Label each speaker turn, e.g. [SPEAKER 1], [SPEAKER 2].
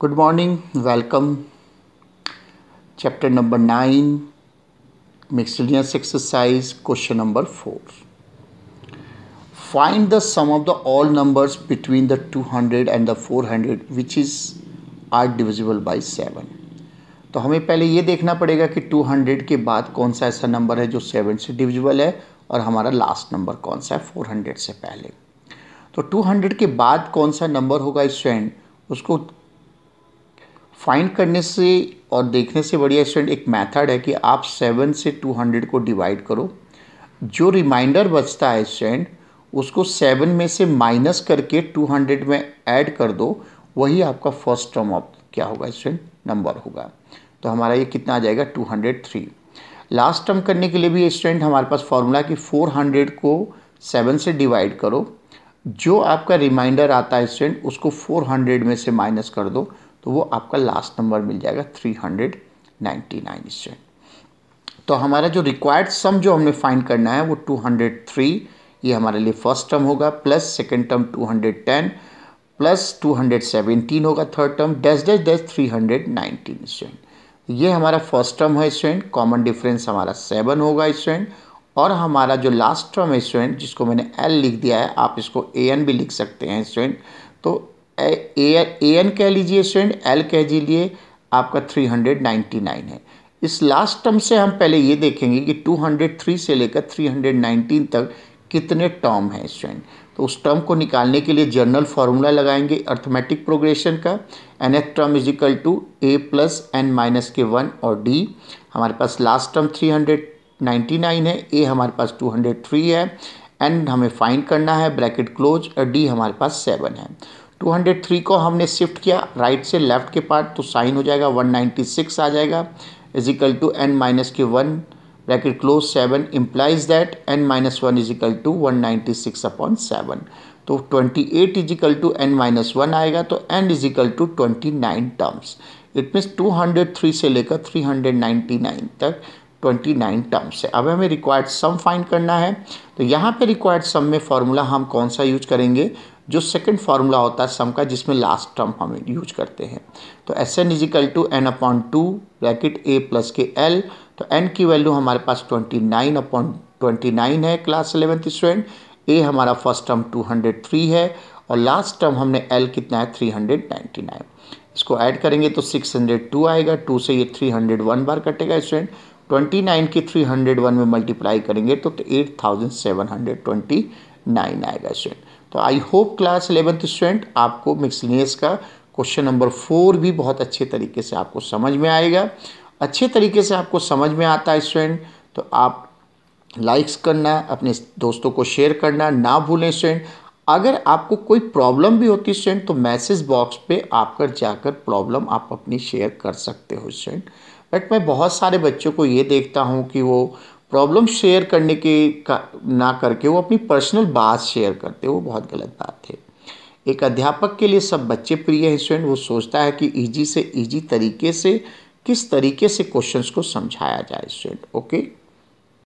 [SPEAKER 1] good morning welcome chapter number nine miscellaneous exercise question number four find the sum of the all numbers between the two hundred and the four hundred which is are divisible by seven तो हमें पहले ये देखना पड़ेगा कि two hundred के बाद कौन सा ऐसा नंबर है जो सेवन से डिविजिबल है और हमारा लास्ट नंबर कौन सा है फोर हंड्रेड से पहले तो टू हंड्रेड के बाद कौन सा नंबर होगा स्टूडेंट उसको फाइंड करने से और देखने से बढ़िया स्टूडेंट एक मेथड है कि आप सेवन से टू हंड्रेड को डिवाइड करो जो रिमाइंडर बचता है स्टूडेंट उसको सेवन में से माइनस करके टू हंड्रेड में ऐड कर दो वही आपका फर्स्ट टर्म ऑफ क्या होगा स्टूडेंट नंबर होगा तो हमारा ये कितना आ जाएगा two hundred three last term करने के लिए भी स्टूडेंट हमारे पास फॉर्मूला कि फोर हंड्रेड को सेवन से डिवाइड करो जो आपका रिमाइंडर आता है स्टूडेंट उसको फोर हंड्रेड में से माइनस कर दो तो वो आपका लास्ट नंबर मिल जाएगा थ्री हंड्रेड नाइन्टी नाइन तो हमारा जो रिक्वायर्ड सम जो हमने फाइंड करना है वो टू हंड्रेड थ्री ये हमारे लिए फर्स्ट टर्म होगा plus second term two hundred ten plus two hundred seventeen होगा third term dash dash dash three hundred nineteen student ये हमारा फर्स्ट टर्म है स्टूडेंट कॉमन डिफरेंस हमारा सेवन होगा स्टूडेंट और हमारा जो लास्ट टर्म है स्टूडेंट जिसको मैंने एल लिख दिया है आप इसको ए एन भी लिख सकते हैं स्टूडेंट तो ए एन कह लीजिए स्टूडेंट एल कह लीजिए आपका थ्री हंड्रेड नाइन्टी नाइन है इस लास्ट टर्म से हम पहले ये देखेंगे कि टू हंड्रेड थ्री से लेकर थ्री हंड्रेड नाइन्टीन तक कितने टर्म हैं स्टूडेंट तो उस टर्म को निकालने के लिए जर्नल फार्मूला लगाएंगे अर्थमेटिक प्रोग्रेशन का nth term is equal to a plus n minus के वन और डी हमारे पास last term three hundred ninety nine है ए हमारे पास टू हंड्रेड थ्री है एन हमें फाइंड करना है ब्रैकेट क्लोज और डी हमारे पास सेवन है 203 को हमने शिफ्ट किया राइट से लेफ्ट के पार्ट तो साइन हो जाएगा 196 आ जाएगा इजिकल टू एन माइनस के one bracket close seven implies that n minus one equal to one ninety six upon seven तो twenty eight equal to n minus one आएगा तो n is equal to twenty nine terms it means two hundred three से लेकर three hundred ninety nine तक twenty nine terms है अब हमें required sum find करना है तो यहाँ पे रिक्वायर्ड सम में फॉर्मूला हम कौन सा यूज करेंगे जो सेकंड फार्मूला होता है सम का जिसमें लास्ट टर्म हम यूज करते हैं तो S n equal to n upon two bracket a plus के एल तो एन की वैल्यू हमारे पास twenty nine upon twenty nine है क्लास एलेवेंथ स्टूडेंट ए हमारा first term two hundred three है और लास्ट टर्म हमने एल कितना है थ्री हंड्रेड नाइन्टी नाइन इसको ऐड करेंगे तो सिक्स हंड्रेड टू आएगा टू से ये थ्री हंड्रेड वन बार कटेगा स्टूडेंट ट्वेंटी नाइन की थ्री हंड्रेड वन में मल्टीप्लाई करेंगे तो eight thousand seven hundred twenty nine आएगा स्टूडेंट तो I hope class eleventh student आपको मिक्सलिनियस का क्वेश्चन नंबर फोर भी बहुत अच्छे तरीके से आपको समझ में आएगा अच्छे तरीके से आपको समझ में आता है स्टूडेंट तो आप लाइक्स करना अपने दोस्तों को शेयर करना ना भूलें स्टूडेंट अगर आपको कोई प्रॉब्लम भी होती है स्टूडेंट तो मैसेज बॉक्स पे कर जाकर प्रॉब्लम आप अपनी शेयर कर सकते हो स्टूडेंट बट मैं बहुत सारे बच्चों को ये देखता हूँ कि वो प्रॉब्लम शेयर करने के का ना करके वो अपनी पर्सनल बात शेयर करते वो बहुत गलत बात है एक अध्यापक के लिए सब बच्चे प्रिय हैं स्टूडेंट वो सोचता है कि ईजी से ईजी तरीके से किस तरीके से क्वेश्चंस को समझाया जाए स्टूडेंट ओके